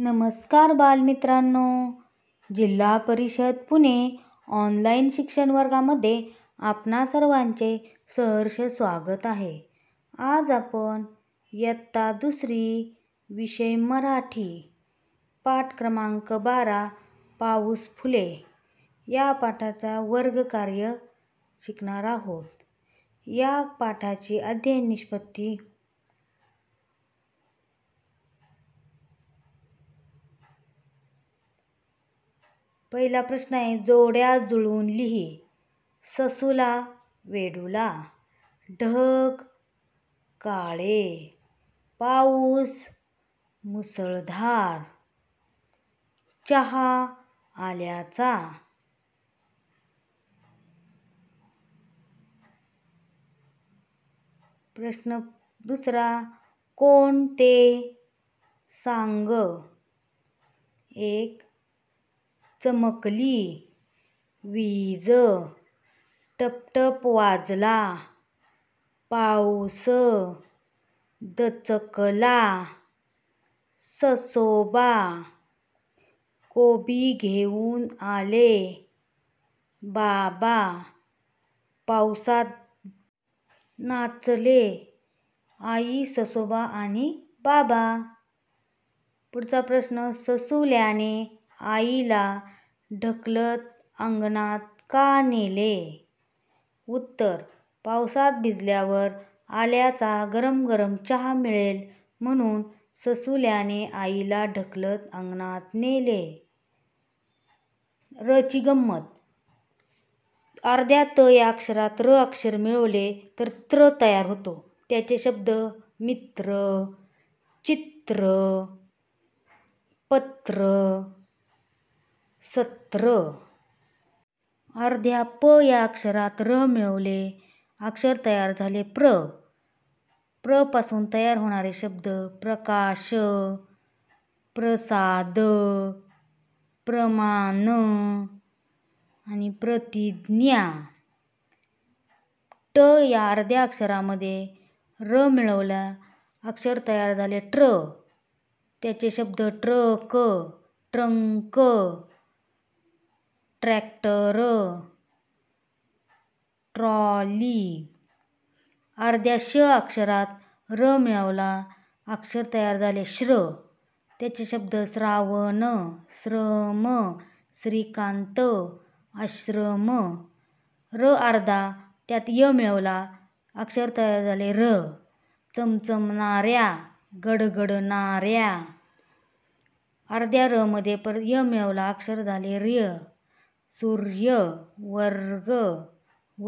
नमस्कार बालमित्रांनो जिल्हा परिषद पुणे ऑनलाईन शिक्षण वर्गामध्ये आपणा सर्वांचे सहर्ष स्वागत आहे आज आपण इयत्ता दुसरी विषय मराठी पाठ क्रमांक बारा पाऊस फुले या पाठाचा वर्ग कार्य शिकणार आहोत या पाठाची अध्ययन निष्पत्ती पहिला प्रश्न आहे जोड्या जुळून लिही ससुला वेडूला ढग काळे पाऊस मुसळधार चहा आल्याचा प्रश्न दुसरा कोण ते सांग एक चमकली वीज टपटप वाजला पाऊस दचकला ससोबा कोबी घेऊन आले बाबा पावसात नाचले आई ससोबा आणि बाबा पुढचा प्रश्न ससुल्याने आईला ढकलत अंगणात का नेले? उत्तर: पावसात भिजल्यावर आल्याचा गरम गरम चहा मिळेल म्हणून ससुल्याने आईला ढकलत अंगणात नेले. र ची गंमत: अर्ध्या त या अक्षरात र अक्षर मिळवले तर त्र तयार होतो. त्याचे शब्द मित्र, चित्र, पत्र, सत्र अर्ध्या प या अक्षरात र मिळवले अक्षर तयार झाले प्र प्रपासून तयार होणारे शब्द प्रकाश प्रसाद प्रमाण आणि प्रतिज्ञा ट या अर्ध्या अक्षरामध्ये र मिळवला अक्षर तयार झाले ट्र त्याचे शब्द ट्रक ट्रंक ट्रॅक्टर ट्रॉली अर्ध्या श अक्षरात र मिळवला अक्षर तयार झाले श्र त्याचे शब्द श्रावण श्रम श्रीकांत आश्रम र अर्धा त्यात य मिळवला अक्षर तयार झाले र चमचमणाऱ्या गडगडणाऱ्या अर्ध्या रमध्ये पर य मिळवला अक्षर झाले र्य सूर्य वर्ग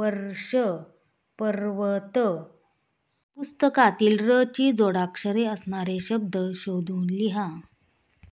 वर्ष पर्वत पुस्तकातील र ची जोडाक्षरे असणारे शब्द शोधून लिहा